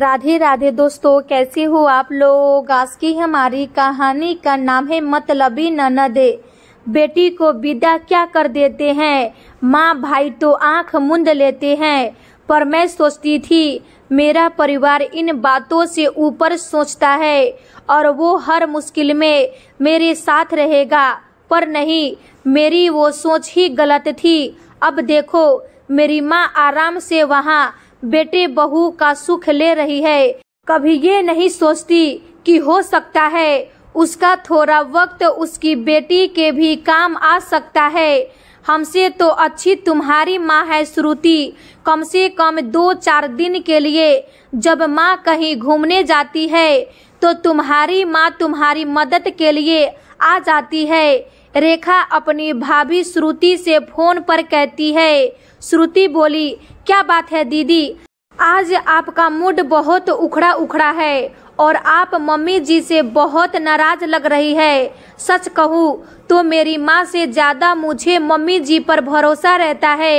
राधे राधे दोस्तों कैसे हो आप लोग आज की हमारी कहानी का नाम है मतलबी ननदे बेटी को विदा क्या कर देते हैं माँ भाई तो आंख मुंद लेते हैं पर मैं सोचती थी मेरा परिवार इन बातों से ऊपर सोचता है और वो हर मुश्किल में मेरे साथ रहेगा पर नहीं मेरी वो सोच ही गलत थी अब देखो मेरी माँ आराम से वहाँ बेटे बहू का सुख ले रही है कभी ये नहीं सोचती कि हो सकता है उसका थोड़ा वक्त उसकी बेटी के भी काम आ सकता है हमसे तो अच्छी तुम्हारी माँ है श्रुति कम से कम दो चार दिन के लिए जब माँ कहीं घूमने जाती है तो तुम्हारी माँ तुम्हारी मदद के लिए आ जाती है रेखा अपनी भाभी श्रुति से फोन पर कहती है श्रुति बोली क्या बात है दीदी आज आपका मूड बहुत उखड़ा उखड़ा है और आप मम्मी जी से बहुत नाराज लग रही है सच कहूँ तो मेरी माँ से ज़्यादा मुझे मम्मी जी पर भरोसा रहता है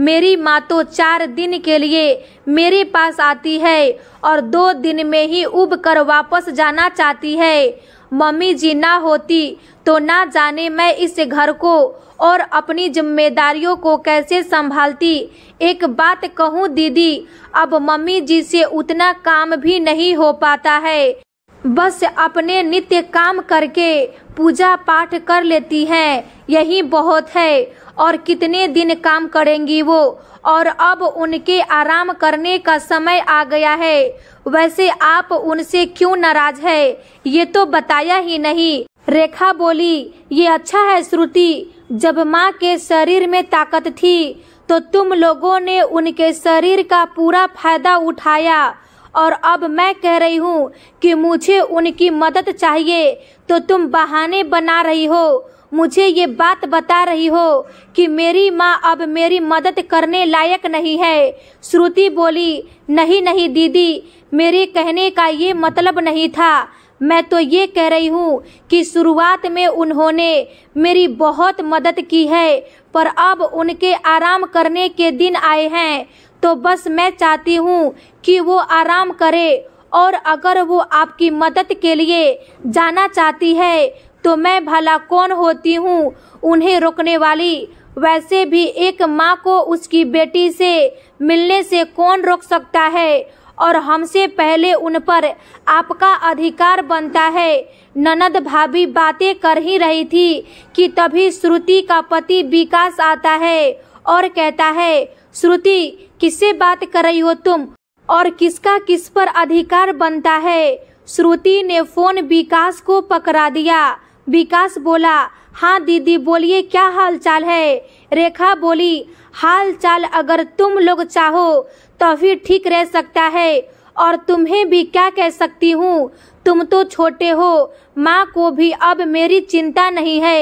मेरी माँ तो चार दिन के लिए मेरे पास आती है और दो दिन में ही उब कर वापस जाना चाहती है मम्मी जी ना होती तो ना जाने मैं इस घर को और अपनी जिम्मेदारियों को कैसे संभालती एक बात कहूँ दीदी अब मम्मी जी से उतना काम भी नहीं हो पाता है बस अपने नित्य काम करके पूजा पाठ कर लेती है यही बहुत है और कितने दिन काम करेंगी वो और अब उनके आराम करने का समय आ गया है वैसे आप उनसे क्यों नाराज है ये तो बताया ही नहीं रेखा बोली ये अच्छा है श्रुति जब माँ के शरीर में ताकत थी तो तुम लोगों ने उनके शरीर का पूरा फायदा उठाया और अब मैं कह रही हूँ कि मुझे उनकी मदद चाहिए तो तुम बहाने बना रही हो मुझे ये बात बता रही हो कि मेरी माँ अब मेरी मदद करने लायक नहीं है श्रुति बोली नहीं नहीं दीदी मेरे कहने का ये मतलब नहीं था मैं तो ये कह रही हूँ कि शुरुआत में उन्होंने मेरी बहुत मदद की है पर अब उनके आराम करने के दिन आए हैं तो बस मैं चाहती हूँ कि वो आराम करे और अगर वो आपकी मदद के लिए जाना चाहती है तो मैं भला कौन होती हूँ उन्हें रोकने वाली वैसे भी एक माँ को उसकी बेटी से मिलने से कौन रोक सकता है और हमसे पहले उन पर आपका अधिकार बनता है ननद भाभी बातें कर ही रही थी कि तभी श्रुति का पति विकास आता है और कहता है श्रुति किससे बात कर रही हो तुम और किसका किस पर अधिकार बनता है श्रुति ने फोन विकास को पकड़ा दिया विकास बोला हाँ दीदी बोलिए क्या हाल चाल है रेखा बोली हाल चाल अगर तुम लोग चाहो तो फिर ठीक रह सकता है और तुम्हें भी क्या कह सकती हूँ तुम तो छोटे हो माँ को भी अब मेरी चिंता नहीं है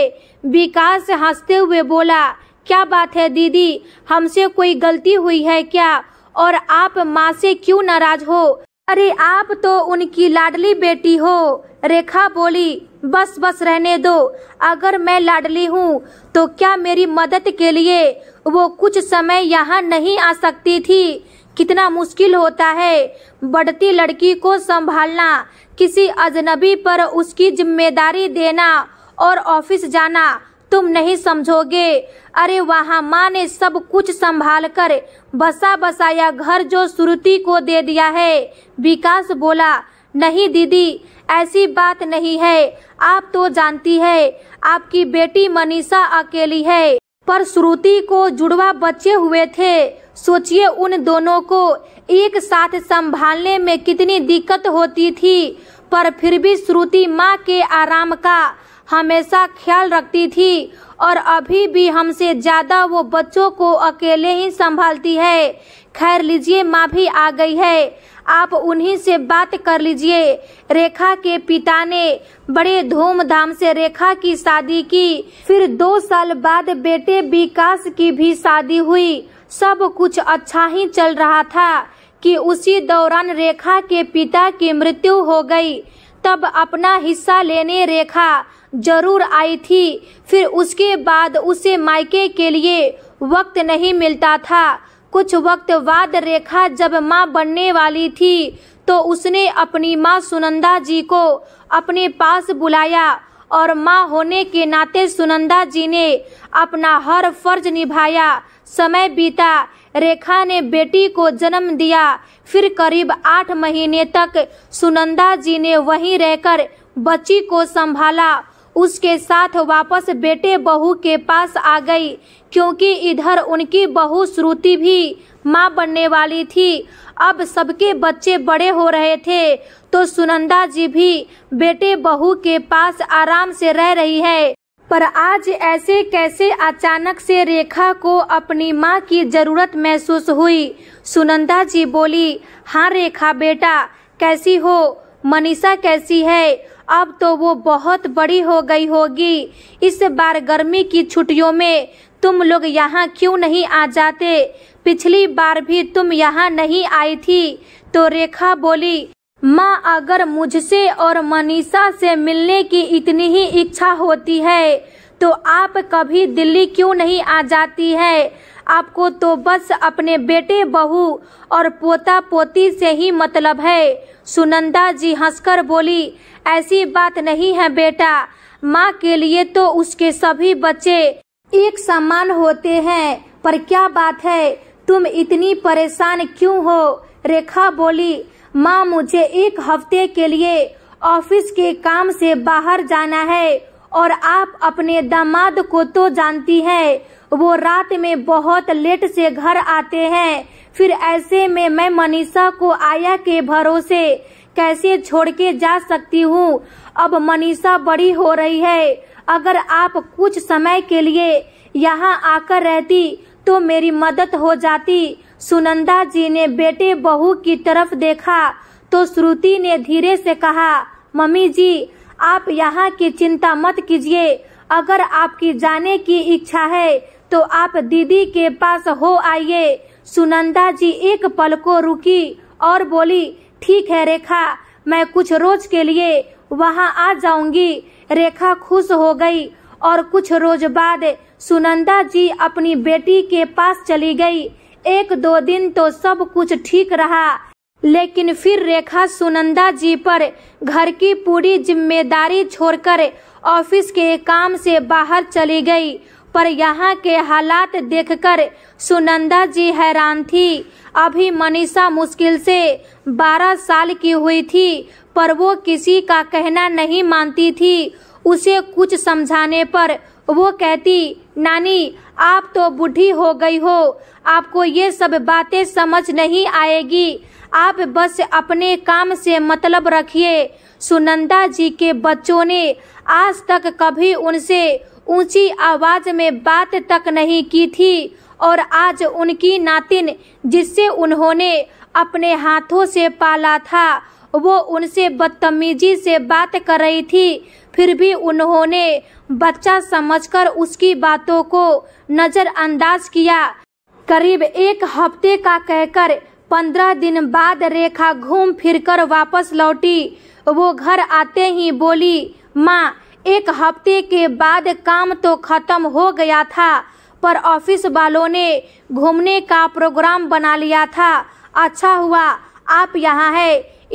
विकास हंसते हुए बोला क्या बात है दीदी हमसे कोई गलती हुई है क्या और आप माँ से क्यों नाराज हो अरे आप तो उनकी लाडली बेटी हो रेखा बोली बस बस रहने दो अगर मैं लाडली हूँ तो क्या मेरी मदद के लिए वो कुछ समय यहाँ नहीं आ सकती थी कितना मुश्किल होता है बढ़ती लड़की को संभालना किसी अजनबी पर उसकी जिम्मेदारी देना और ऑफिस जाना तुम नहीं समझोगे अरे वहाँ माँ ने सब कुछ संभाल कर बसा बसाया घर जो श्रुति को दे दिया है विकास बोला नहीं दीदी ऐसी बात नहीं है आप तो जानती है आपकी बेटी मनीषा अकेली है पर श्रुति को जुड़वा बचे हुए थे सोचिए उन दोनों को एक साथ संभालने में कितनी दिक्कत होती थी पर फिर भी श्रुति माँ के आराम का हमेशा ख्याल रखती थी और अभी भी हमसे ज़्यादा वो बच्चों को अकेले ही संभालती है खैर लीजिए माँ भी आ गई है आप उन्हीं से बात कर लीजिए रेखा के पिता ने बड़े धूमधाम से रेखा की शादी की फिर दो साल बाद बेटे विकास की भी शादी हुई सब कुछ अच्छा ही चल रहा था कि उसी दौरान रेखा के पिता की मृत्यु हो गई तब अपना हिस्सा लेने रेखा जरूर आई थी फिर उसके बाद उसे मायके के लिए वक्त नहीं मिलता था कुछ वक्त बाद रेखा जब माँ बनने वाली थी तो उसने अपनी माँ सुनंदा जी को अपने पास बुलाया और माँ होने के नाते सुनंदा जी ने अपना हर फर्ज निभाया समय बीता रेखा ने बेटी को जन्म दिया फिर करीब आठ महीने तक सुनंदा जी ने वहीं रहकर बच्ची को संभाला उसके साथ वापस बेटे बहू के पास आ गई क्योंकि इधर उनकी बहू श्रुति भी माँ बनने वाली थी अब सबके बच्चे बड़े हो रहे थे तो सुनंदा जी भी बेटे बहू के पास आराम से रह रही है पर आज ऐसे कैसे अचानक से रेखा को अपनी माँ की जरूरत महसूस हुई सुनंदा जी बोली हाँ रेखा बेटा कैसी हो मनीषा कैसी है अब तो वो बहुत बड़ी हो गई होगी इस बार गर्मी की छुट्टियों में तुम लोग यहाँ क्यों नहीं आ जाते पिछली बार भी तुम यहाँ नहीं आई थी तो रेखा बोली माँ अगर मुझसे और मनीषा से मिलने की इतनी ही इच्छा होती है तो आप कभी दिल्ली क्यों नहीं आ जाती है आपको तो बस अपने बेटे बहू और पोता पोती से ही मतलब है सुनंदा जी हंसकर बोली ऐसी बात नहीं है बेटा माँ के लिए तो उसके सभी बच्चे एक समान होते हैं पर क्या बात है तुम इतनी परेशान क्यों हो रेखा बोली माँ मुझे एक हफ्ते के लिए ऑफिस के काम से बाहर जाना है और आप अपने दामाद को तो जानती है वो रात में बहुत लेट से घर आते हैं फिर ऐसे में मैं मनीषा को आया के भरोसे कैसे छोड़ के जा सकती हूँ अब मनीषा बड़ी हो रही है अगर आप कुछ समय के लिए यहाँ आकर रहती तो मेरी मदद हो जाती सुनंदा जी ने बेटे बहू की तरफ देखा तो श्रुति ने धीरे से कहा मम्मी जी आप यहाँ की चिंता मत कीजिए अगर आपकी जाने की इच्छा है तो आप दीदी के पास हो आइए सुनंदा जी एक पल को रुकी और बोली ठीक है रेखा मैं कुछ रोज के लिए वहाँ आ जाऊंगी रेखा खुश हो गई और कुछ रोज बाद सुनंदा जी अपनी बेटी के पास चली गई एक दो दिन तो सब कुछ ठीक रहा लेकिन फिर रेखा सुनंदा जी पर घर की पूरी जिम्मेदारी छोड़कर ऑफिस के काम से बाहर चली गई पर यहाँ के हालात देखकर सुनंदा जी हैरान थी अभी मनीषा मुश्किल से 12 साल की हुई थी पर वो किसी का कहना नहीं मानती थी उसे कुछ समझाने पर वो कहती नानी आप तो बुढ़ी हो गई हो आपको ये सब बातें समझ नहीं आएगी आप बस अपने काम से मतलब रखिए सुनंदा जी के बच्चों ने आज तक कभी उनसे ऊंची आवाज में बात तक नहीं की थी और आज उनकी नातिन जिससे उन्होंने अपने हाथों से पाला था वो उनसे बदतमीजी से बात कर रही थी फिर भी उन्होंने बच्चा समझकर उसकी बातों को नज़रअंदाज किया करीब एक हफ्ते का कहकर पंद्रह दिन बाद रेखा घूम फिरकर वापस लौटी वो घर आते ही बोली माँ एक हफ्ते के बाद काम तो खत्म हो गया था पर ऑफिस वालों ने घूमने का प्रोग्राम बना लिया था अच्छा हुआ आप यहाँ है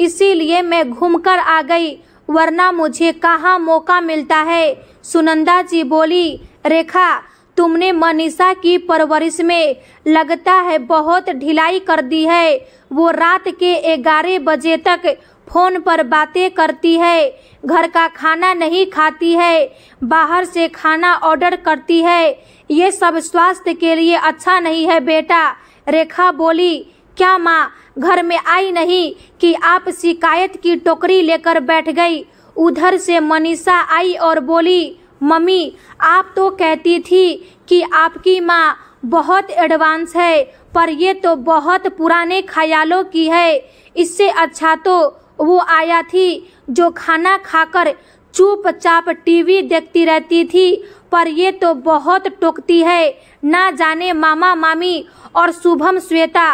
इसीलिए मैं घूमकर आ गई वरना मुझे कहाँ मौका मिलता है सुनंदा जी बोली रेखा तुमने मनीषा की परवरिश में लगता है बहुत ढिलाई कर दी है वो रात के ग्यारह बजे तक फोन पर बातें करती है घर का खाना नहीं खाती है बाहर से खाना ऑर्डर करती है ये सब स्वास्थ्य के लिए अच्छा नहीं है बेटा रेखा बोली क्या माँ घर में आई नहीं कि आप शिकायत की टोकरी लेकर बैठ गई उधर से मनीषा आई और बोली मम्मी आप तो कहती थी कि आपकी माँ बहुत एडवांस है पर ये तो बहुत पुराने ख्यालों की है इससे अच्छा तो वो आया थी जो खाना खाकर चुपचाप टीवी देखती रहती थी पर ये तो बहुत टोकती है ना जाने मामा मामी और शुभम श्वेता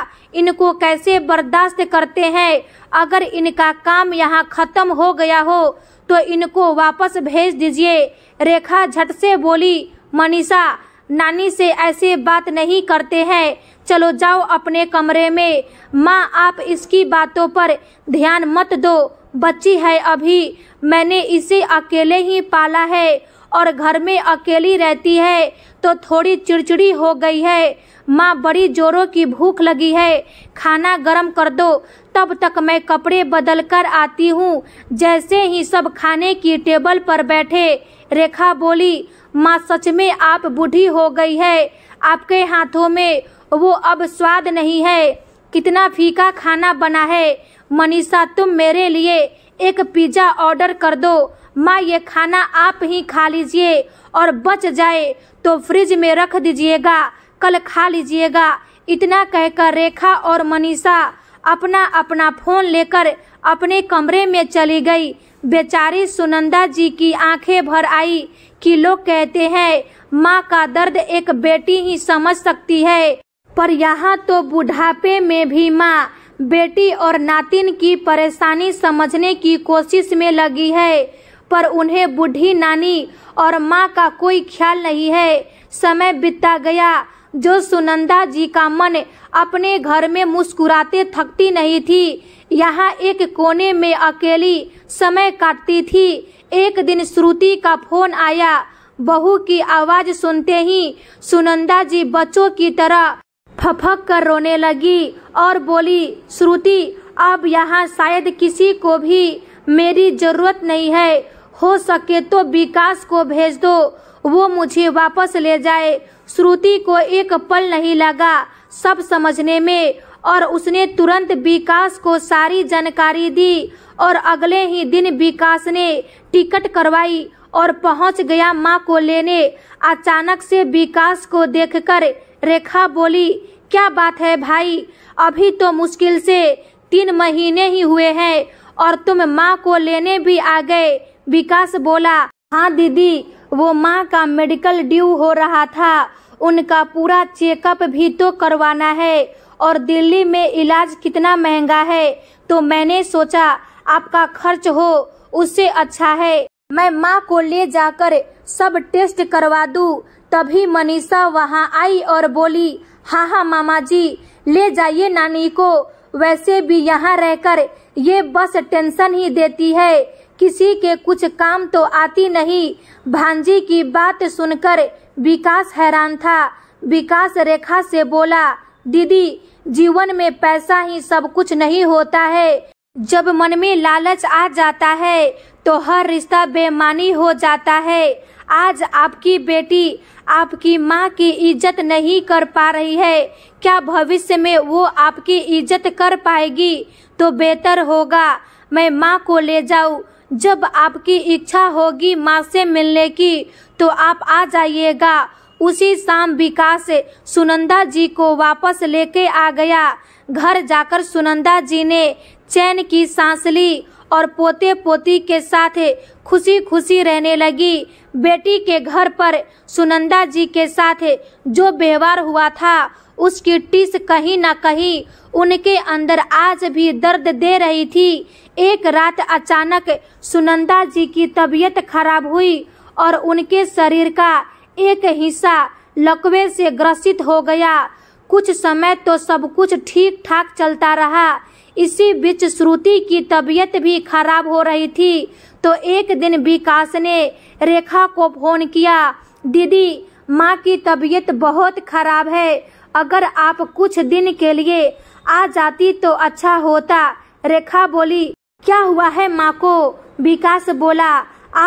इनको कैसे बर्दाश्त करते हैं अगर इनका काम यहाँ खत्म हो गया हो तो इनको वापस भेज दीजिए रेखा झट से बोली मनीषा नानी से ऐसे बात नहीं करते हैं चलो जाओ अपने कमरे में माँ आप इसकी बातों पर ध्यान मत दो बच्ची है अभी मैंने इसे अकेले ही पाला है और घर में अकेली रहती है तो थोड़ी चिड़चिड़ी हो गई है माँ बड़ी जोरों की भूख लगी है खाना गर्म कर दो तब तक मैं कपड़े बदल कर आती हूँ जैसे ही सब खाने की टेबल पर बैठे रेखा बोली माँ सच में आप बूढ़ी हो गई है आपके हाथों में वो अब स्वाद नहीं है कितना फीका खाना बना है मनीषा तुम मेरे लिए एक पिज़्ज़ा ऑर्डर कर दो माँ ये खाना आप ही खा लीजिए और बच जाए तो फ्रिज में रख दीजिएगा कल खा लीजिएगा इतना कहकर रेखा और मनीषा अपना अपना फोन लेकर अपने कमरे में चली गई बेचारी सुनंदा जी की आंखें भर आई कि लोग कहते हैं माँ का दर्द एक बेटी ही समझ सकती है पर यहाँ तो बुढ़ापे में भी माँ बेटी और नातिन की परेशानी समझने की कोशिश में लगी है पर उन्हें बूढ़ी नानी और माँ का कोई ख्याल नहीं है समय बीता गया जो सुनंदा जी का मन अपने घर में मुस्कुराते थकती नहीं थी यहाँ एक कोने में अकेली समय काटती थी एक दिन श्रुति का फोन आया बहू की आवाज सुनते ही सुनंदा जी बच्चों की तरह फफक कर रोने लगी और बोली श्रुति अब यहाँ शायद किसी को भी मेरी जरूरत नहीं है हो सके तो विकास को भेज दो वो मुझे वापस ले जाए श्रुति को एक पल नहीं लगा सब समझने में और उसने तुरंत विकास को सारी जानकारी दी और अगले ही दिन विकास ने टिकट करवाई और पहुंच गया माँ को लेने अचानक से विकास को देखकर रेखा बोली क्या बात है भाई अभी तो मुश्किल से तीन महीने ही हुए हैं और तुम माँ को लेने भी आ गए विकास बोला हाँ दीदी वो माँ का मेडिकल ड्यू हो रहा था उनका पूरा चेकअप भी तो करवाना है और दिल्ली में इलाज कितना महंगा है तो मैंने सोचा आपका खर्च हो उससे अच्छा है मैं माँ को ले जाकर सब टेस्ट करवा दूँ तभी मनीषा वहाँ आई और बोली हाँ हाँ मामा जी ले जाइए नानी को वैसे भी यहाँ रहकर ये बस टेंशन ही देती है किसी के कुछ काम तो आती नहीं भांजी की बात सुनकर विकास हैरान था विकास रेखा से बोला दीदी जीवन में पैसा ही सब कुछ नहीं होता है जब मन में लालच आ जाता है तो हर रिश्ता बेमानी हो जाता है आज आपकी बेटी आपकी माँ की इज्जत नहीं कर पा रही है क्या भविष्य में वो आपकी इज्जत कर पाएगी तो बेहतर होगा मैं माँ को ले जाऊँ जब आपकी इच्छा होगी माँ से मिलने की तो आप आ जाइएगा उसी शाम विकास सुनंदा जी को वापस लेके आ गया घर जाकर सुनंदा जी ने चैन की सांस ली और पोते पोती के साथ खुशी खुशी रहने लगी बेटी के घर पर सुनंदा जी के साथ जो व्यवहार हुआ था उसकी टीस कहीं ना कहीं उनके अंदर आज भी दर्द दे रही थी एक रात अचानक सुनंदा जी की तबीयत खराब हुई और उनके शरीर का एक हिस्सा लकवे से ग्रसित हो गया कुछ समय तो सब कुछ ठीक ठाक चलता रहा इसी बीच श्रुति की तबीयत भी खराब हो रही थी तो एक दिन विकास ने रेखा को फोन किया दीदी माँ की तबीयत बहुत खराब है अगर आप कुछ दिन के लिए आ जाती तो अच्छा होता रेखा बोली क्या हुआ है माँ को विकास बोला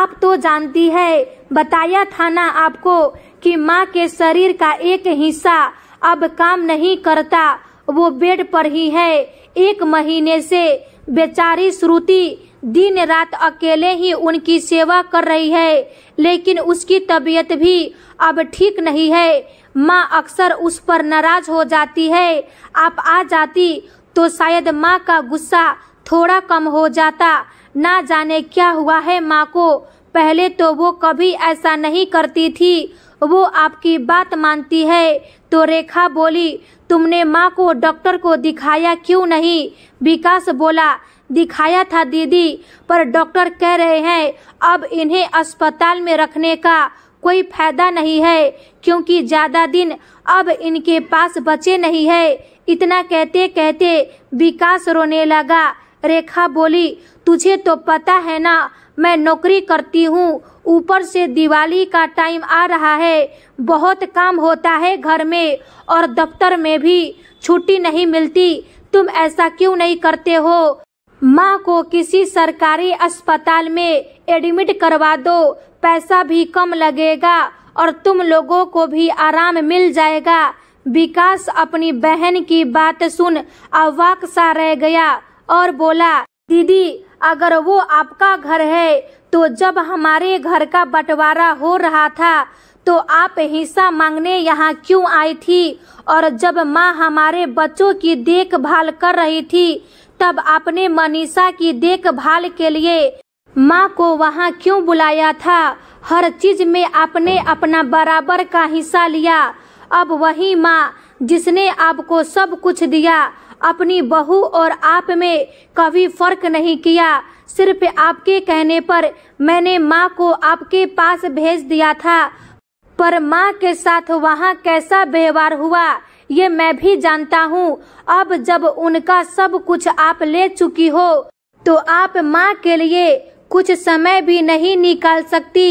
आप तो जानती है बताया था ना आपको कि माँ के शरीर का एक हिस्सा अब काम नहीं करता वो बेड पर ही है एक महीने से बेचारी श्रुति दिन रात अकेले ही उनकी सेवा कर रही है लेकिन उसकी तबीयत भी अब ठीक नहीं है माँ अक्सर उस पर नाराज हो जाती है आप आ जाती तो शायद माँ का गुस्सा थोड़ा कम हो जाता ना जाने क्या हुआ है माँ को पहले तो वो कभी ऐसा नहीं करती थी वो आपकी बात मानती है तो रेखा बोली तुमने माँ को डॉक्टर को दिखाया क्यों नहीं विकास बोला दिखाया था दीदी पर डॉक्टर कह रहे हैं अब इन्हें अस्पताल में रखने का कोई फायदा नहीं है क्योंकि ज़्यादा दिन अब इनके पास बचे नहीं है इतना कहते कहते विकास रोने लगा रेखा बोली तुझे तो पता है ना मैं नौकरी करती हूँ ऊपर से दिवाली का टाइम आ रहा है बहुत काम होता है घर में और दफ्तर में भी छुट्टी नहीं मिलती तुम ऐसा क्यों नहीं करते हो माँ को किसी सरकारी अस्पताल में एडमिट करवा दो पैसा भी कम लगेगा और तुम लोगों को भी आराम मिल जाएगा विकास अपनी बहन की बात सुन अवाक सा रह गया और बोला दीदी अगर वो आपका घर है तो जब हमारे घर का बंटवारा हो रहा था तो आप हिस्सा मांगने यहाँ क्यों आई थी और जब माँ हमारे बच्चों की देखभाल कर रही थी तब आपने मनीषा की देखभाल के लिए माँ को वहाँ क्यों बुलाया था हर चीज में आपने अपना बराबर का हिस्सा लिया अब वही माँ जिसने आपको सब कुछ दिया अपनी बहू और आप में कभी फर्क नहीं किया सिर्फ आपके कहने पर मैंने माँ को आपके पास भेज दिया था पर माँ के साथ वहाँ कैसा व्यवहार हुआ ये मैं भी जानता हूँ अब जब उनका सब कुछ आप ले चुकी हो तो आप माँ के लिए कुछ समय भी नहीं निकाल सकती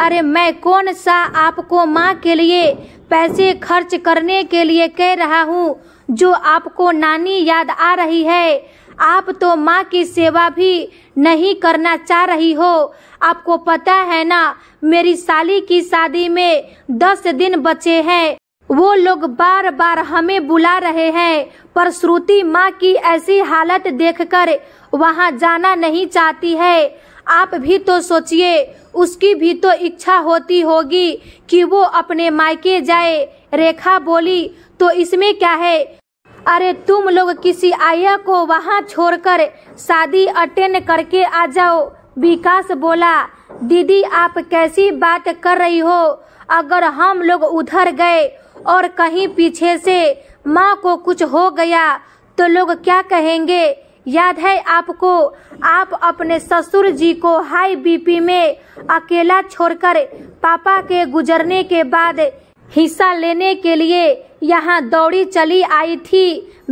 अरे मैं कौन सा आपको माँ के लिए पैसे खर्च करने के लिए कह रहा हूँ जो आपको नानी याद आ रही है आप तो माँ की सेवा भी नहीं करना चाह रही हो आपको पता है ना मेरी साली की शादी में दस दिन बचे हैं वो लोग बार बार हमें बुला रहे हैं पर श्रुति माँ की ऐसी हालत देखकर वहाँ जाना नहीं चाहती है आप भी तो सोचिए उसकी भी तो इच्छा होती होगी कि वो अपने मायके जाए रेखा बोली तो इसमें क्या है अरे तुम लोग किसी आया को वहाँ छोड़कर शादी अटेंड करके आ जाओ विकास बोला दीदी आप कैसी बात कर रही हो अगर हम लोग उधर गए और कहीं पीछे से माँ को कुछ हो गया तो लोग क्या कहेंगे याद है आपको आप अपने ससुर जी को हाई बीपी में अकेला छोड़कर पापा के गुजरने के बाद हिस्सा लेने के लिए यहाँ दौड़ी चली आई थी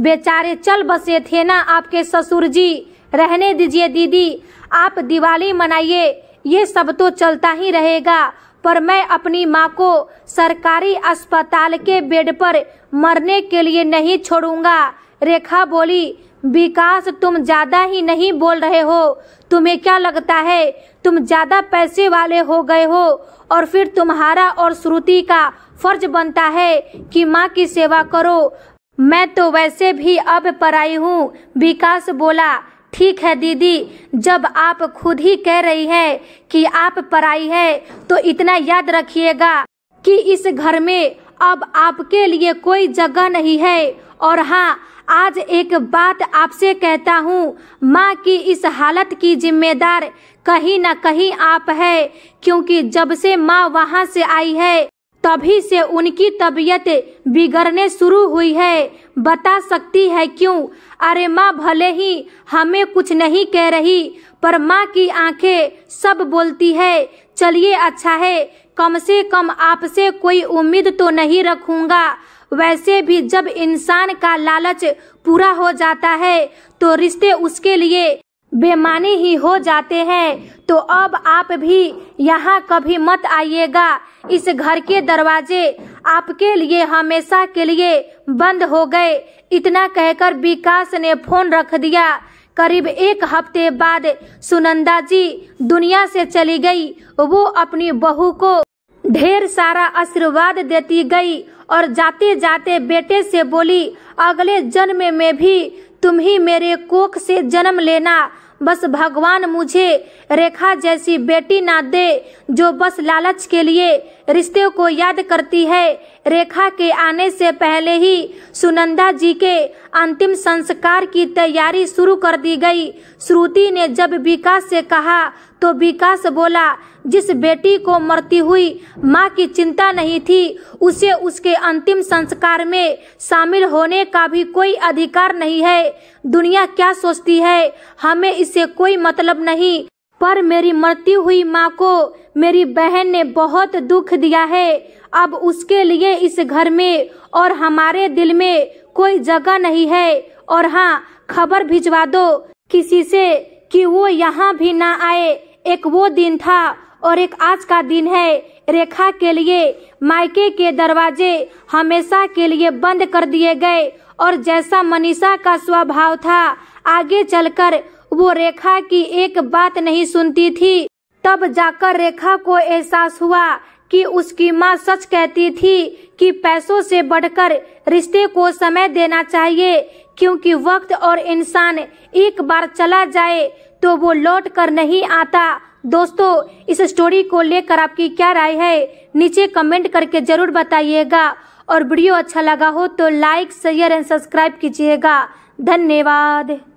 बेचारे चल बसे थे ना आपके ससुर जी रहने दीजिए दीदी आप दिवाली मनाइए ये सब तो चलता ही रहेगा पर मैं अपनी माँ को सरकारी अस्पताल के बेड पर मरने के लिए नहीं छोड़ूंगा रेखा बोली विकास तुम ज्यादा ही नहीं बोल रहे हो तुम्हें क्या लगता है तुम ज्यादा पैसे वाले हो गए हो और फिर तुम्हारा और श्रुति का फर्ज बनता है कि माँ की सेवा करो मैं तो वैसे भी अब पराई हूँ विकास बोला ठीक है दीदी जब आप खुद ही कह रही है कि आप पराई है तो इतना याद रखिएगा कि इस घर में अब आपके लिए कोई जगह नहीं है और हाँ आज एक बात आपसे कहता हूँ माँ की इस हालत की जिम्मेदार कहीं न कहीं आप है क्योंकि जब से माँ वहाँ से आई है तभी से उनकी तबीयत बिगड़ने शुरू हुई है बता सकती है क्यों अरे माँ भले ही हमें कुछ नहीं कह रही पर माँ की आंखें सब बोलती है चलिए अच्छा है कम से कम आपसे कोई उम्मीद तो नहीं रखूंगा वैसे भी जब इंसान का लालच पूरा हो जाता है तो रिश्ते उसके लिए बेमाने ही हो जाते हैं तो अब आप भी यहाँ कभी मत आइएगा इस घर के दरवाजे आपके लिए हमेशा के लिए बंद हो गए इतना कहकर विकास ने फोन रख दिया करीब एक हफ्ते बाद सुनंदा जी दुनिया से चली गई वो अपनी बहू को ढेर सारा आशीर्वाद देती गई और जाते जाते बेटे से बोली अगले जन्म में भी तुम ही मेरे कोख से जन्म लेना बस भगवान मुझे रेखा जैसी बेटी ना दे जो बस लालच के लिए रिश्ते को याद करती है रेखा के आने से पहले ही सुनंदा जी के अंतिम संस्कार की तैयारी शुरू कर दी गई श्रुति ने जब विकास से कहा तो विकास बोला जिस बेटी को मरती हुई माँ की चिंता नहीं थी उसे उसके अंतिम संस्कार में शामिल होने का भी कोई अधिकार नहीं है दुनिया क्या सोचती है हमें इससे कोई मतलब नहीं पर मेरी मरती हुई माँ को मेरी बहन ने बहुत दुख दिया है अब उसके लिए इस घर में और हमारे दिल में कोई जगह नहीं है और हाँ खबर भिजवा दो किसी से कि वो यहाँ भी ना आए एक वो दिन था और एक आज का दिन है रेखा के लिए मायके के दरवाजे हमेशा के लिए बंद कर दिए गए और जैसा मनीषा का स्वभाव था आगे चलकर वो रेखा की एक बात नहीं सुनती थी तब जाकर रेखा को एहसास हुआ कि उसकी माँ सच कहती थी कि पैसों से बढ़कर रिश्ते को समय देना चाहिए क्योंकि वक्त और इंसान एक बार चला जाए तो वो लौट कर नहीं आता दोस्तों इस स्टोरी को लेकर आपकी क्या राय है नीचे कमेंट करके जरूर बताइएगा और वीडियो अच्छा लगा हो तो लाइक शेयर एंड सब्सक्राइब कीजिएगा धन्यवाद